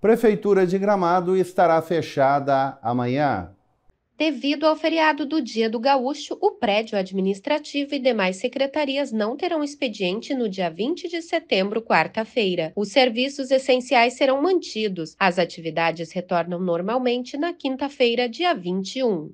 Prefeitura de Gramado estará fechada amanhã. Devido ao feriado do Dia do Gaúcho, o prédio administrativo e demais secretarias não terão expediente no dia 20 de setembro, quarta-feira. Os serviços essenciais serão mantidos. As atividades retornam normalmente na quinta-feira, dia 21.